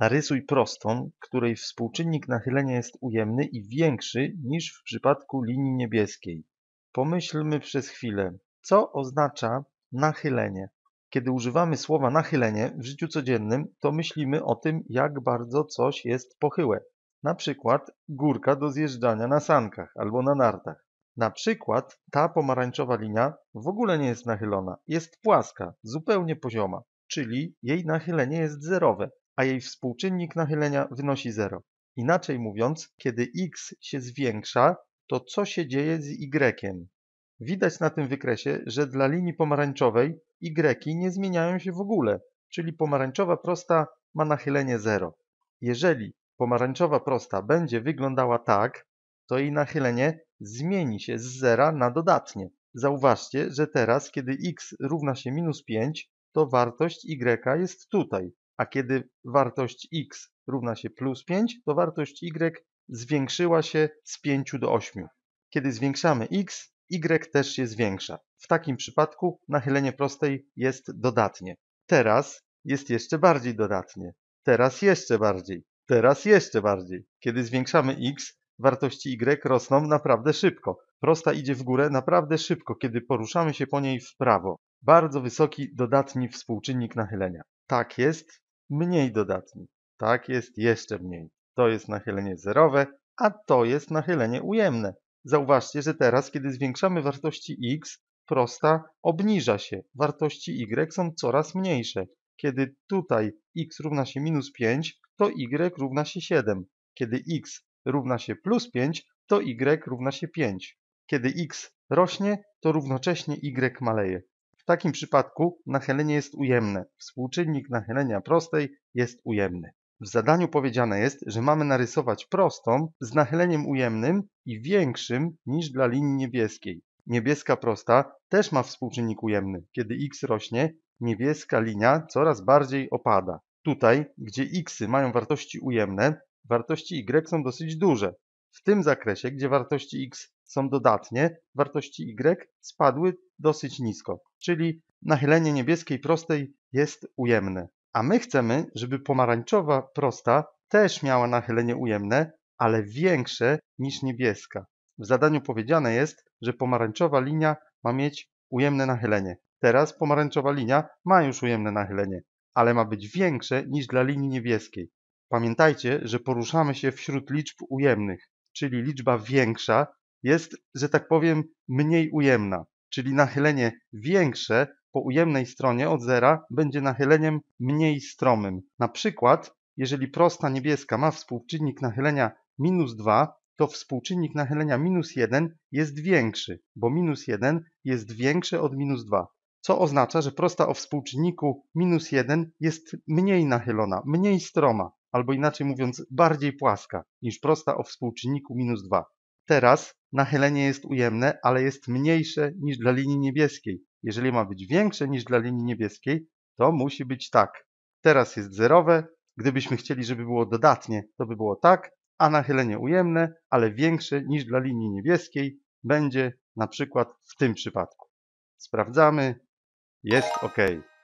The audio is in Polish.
Narysuj prostą, której współczynnik nachylenia jest ujemny i większy niż w przypadku linii niebieskiej. Pomyślmy przez chwilę, co oznacza nachylenie. Kiedy używamy słowa nachylenie w życiu codziennym, to myślimy o tym, jak bardzo coś jest pochyłe. Na przykład górka do zjeżdżania na sankach albo na nartach. Na przykład ta pomarańczowa linia w ogóle nie jest nachylona, jest płaska, zupełnie pozioma, czyli jej nachylenie jest zerowe a jej współczynnik nachylenia wynosi 0. Inaczej mówiąc, kiedy x się zwiększa, to co się dzieje z y? Widać na tym wykresie, że dla linii pomarańczowej y nie zmieniają się w ogóle, czyli pomarańczowa prosta ma nachylenie 0. Jeżeli pomarańczowa prosta będzie wyglądała tak, to jej nachylenie zmieni się z 0 na dodatnie. Zauważcie, że teraz, kiedy x równa się minus 5, to wartość y jest tutaj, a kiedy wartość x równa się plus 5, to wartość y zwiększyła się z 5 do 8. Kiedy zwiększamy x, y też się zwiększa. W takim przypadku nachylenie prostej jest dodatnie. Teraz jest jeszcze bardziej dodatnie. Teraz jeszcze bardziej. Teraz jeszcze bardziej. Kiedy zwiększamy x, wartości y rosną naprawdę szybko. Prosta idzie w górę naprawdę szybko, kiedy poruszamy się po niej w prawo. Bardzo wysoki dodatni współczynnik nachylenia. Tak jest mniej dodatni. Tak jest, jeszcze mniej. To jest nachylenie zerowe, a to jest nachylenie ujemne. Zauważcie, że teraz, kiedy zwiększamy wartości x, prosta obniża się. Wartości y są coraz mniejsze. Kiedy tutaj x równa się minus 5, to y równa się 7. Kiedy x równa się plus 5, to y równa się 5. Kiedy x rośnie, to równocześnie y maleje takim przypadku nachylenie jest ujemne. Współczynnik nachylenia prostej jest ujemny. W zadaniu powiedziane jest, że mamy narysować prostą z nachyleniem ujemnym i większym niż dla linii niebieskiej. Niebieska prosta też ma współczynnik ujemny. Kiedy x rośnie, niebieska linia coraz bardziej opada. Tutaj, gdzie x mają wartości ujemne, wartości y są dosyć duże. W tym zakresie, gdzie wartości x są dodatnie, wartości Y spadły dosyć nisko, czyli nachylenie niebieskiej prostej jest ujemne. A my chcemy, żeby pomarańczowa prosta też miała nachylenie ujemne, ale większe niż niebieska. W zadaniu powiedziane jest, że pomarańczowa linia ma mieć ujemne nachylenie. Teraz pomarańczowa linia ma już ujemne nachylenie, ale ma być większe niż dla linii niebieskiej. Pamiętajcie, że poruszamy się wśród liczb ujemnych, czyli liczba większa jest, że tak powiem, mniej ujemna, czyli nachylenie większe po ujemnej stronie od zera będzie nachyleniem mniej stromym. Na przykład, jeżeli prosta niebieska ma współczynnik nachylenia minus 2, to współczynnik nachylenia minus 1 jest większy, bo minus 1 jest większy od minus 2 co oznacza, że prosta o współczynniku minus 1 jest mniej nachylona, mniej stroma, albo inaczej mówiąc, bardziej płaska niż prosta o współczynniku minus 2 teraz nachylenie jest ujemne, ale jest mniejsze niż dla linii niebieskiej. Jeżeli ma być większe niż dla linii niebieskiej, to musi być tak. Teraz jest zerowe. Gdybyśmy chcieli, żeby było dodatnie, to by było tak, a nachylenie ujemne, ale większe niż dla linii niebieskiej będzie na przykład w tym przypadku. Sprawdzamy. Jest OK.